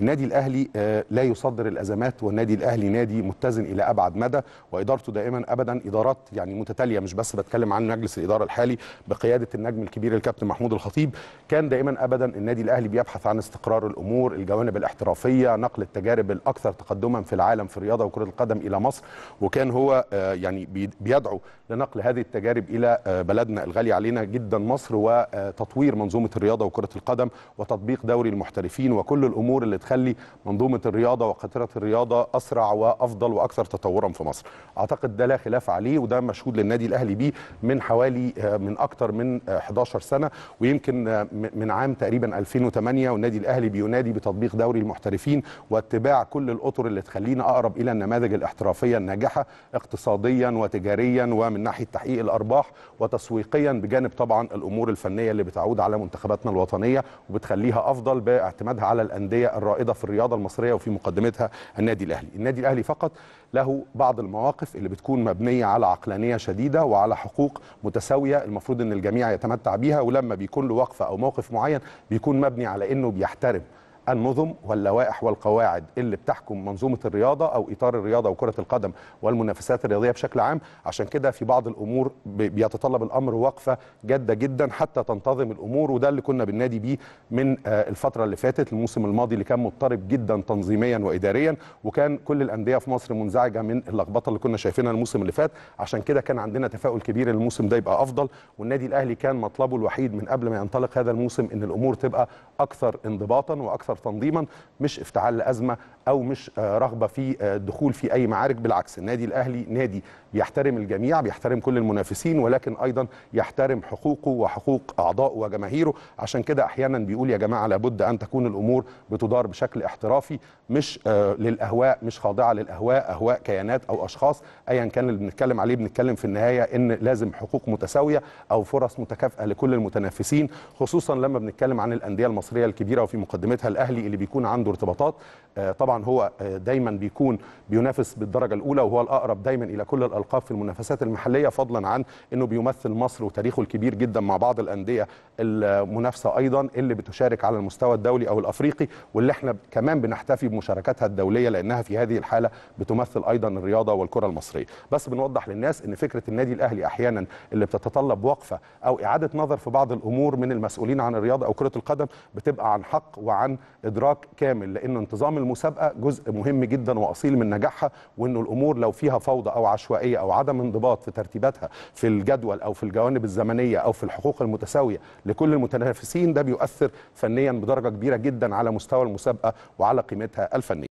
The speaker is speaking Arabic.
النادي الاهلي آه، لا يصدر الازمات والنادي الاهلي نادي متزن الى ابعد مدى وادارته دائما ابدا ادارات يعني متتاليه مش بس بتكلم عن مجلس الاداره الحالي بقياده النجم الكبير الكابتن محمود الخطيب كان دائما ابدا النادي الاهلي بيبحث عن استقرار الامور الجوانب الاحترافيه نقل التجارب الاكثر تقدما في العالم في الرياضه وكره القدم الى مصر وكان هو آه، يعني بيدعو لنقل هذه التجارب الى آه، بلدنا الغالي علينا جدا مصر وتطوير منظومه الرياضه وكره القدم وتطبيق دوري المحترفين وكل الامور اللي بتخلي منظومه الرياضه وقطره الرياضه اسرع وافضل واكثر تطورا في مصر اعتقد ده لا خلاف عليه وده مشهود للنادي الاهلي بيه من حوالي آه، من اكثر من 11 آه، سنه ويمكن آه، من عام تقريبا 2008 والنادي الاهلي بينادي بتطبيق دوري المحترفين واتباع كل الاطر اللي تخلينا اقرب الى النماذج الاحترافيه الناجحه اقتصاديا وتجاريا ومن ناحيه تحقيق الارباح وتسويقيا بجانب طبعا الامور الفنيه اللي بتعود على منتخباتنا الوطنيه وبتخليها افضل باعتمادها على الانديه الرائعه رائده في الرياضه المصريه وفي مقدمتها النادي الاهلي النادي الاهلي فقط له بعض المواقف اللي بتكون مبنيه على عقلانيه شديده وعلى حقوق متساويه المفروض ان الجميع يتمتع بيها ولما بيكون له وقفه او موقف معين بيكون مبني على انه بيحترم النظم واللوائح والقواعد اللي بتحكم منظومه الرياضه او اطار الرياضه وكره القدم والمنافسات الرياضيه بشكل عام عشان كده في بعض الامور بيتطلب الامر وقفه جاده جدا حتى تنتظم الامور وده اللي كنا بننادي بيه من آه، الفتره اللي فاتت الموسم الماضي اللي كان مضطرب جدا تنظيميا واداريا وكان كل الانديه في مصر منزعجه من اللخبطه اللي كنا شايفينها الموسم اللي فات عشان كده كان عندنا تفاؤل كبير ان الموسم ده يبقى افضل والنادي الاهلي كان مطلبه الوحيد من قبل ما ينطلق هذا الموسم ان الامور تبقى اكثر انضباطا واكثر اكثر تنظيما مش افتعال لازمه او مش آه، رغبه في الدخول آه، في اي معارك بالعكس النادي الاهلي نادي بيحترم الجميع بيحترم كل المنافسين ولكن ايضا يحترم حقوقه وحقوق اعضائه وجماهيره عشان كده احيانا بيقول يا جماعه لابد ان تكون الامور بتدار بشكل احترافي مش آه، للاهواء مش خاضعه للاهواء اهواء كيانات او اشخاص ايا كان اللي بنتكلم عليه بنتكلم في النهايه ان لازم حقوق متساويه او فرص متكافئه لكل المتنافسين خصوصا لما بنتكلم عن الانديه المصريه الكبيره وفي مقدمتها الاهلي اللي بيكون عنده ارتباطات طبعا طبعا هو آه، دايما بيكون بينافس بالدرجه الاولى وهو الاقرب دايما الى كل الالقاب في المنافسات المحليه فضلا عن انه بيمثل مصر وتاريخه الكبير جدا مع بعض الانديه المنافسه ايضا اللي بتشارك على المستوى الدولي او الافريقي واللي احنا كمان بنحتفي بمشاركتها الدوليه لانها في هذه الحاله بتمثل ايضا الرياضه والكره المصريه بس بنوضح للناس ان فكره النادي الاهلي احيانا اللي بتتطلب وقفه او اعاده نظر في بعض الامور من المسؤولين عن الرياضه او كره القدم بتبقى عن حق وعن ادراك كامل لان انتظام المسابقه بقى جزء مهم جدا واصيل من نجاحها وانه الامور لو فيها فوضى او عشوائيه او عدم انضباط في ترتيباتها في الجدول او في الجوانب الزمنيه او في الحقوق المتساويه لكل المتنافسين ده بيؤثر فنيا بدرجه كبيره جدا على مستوى المسابقه وعلى قيمتها الفنيه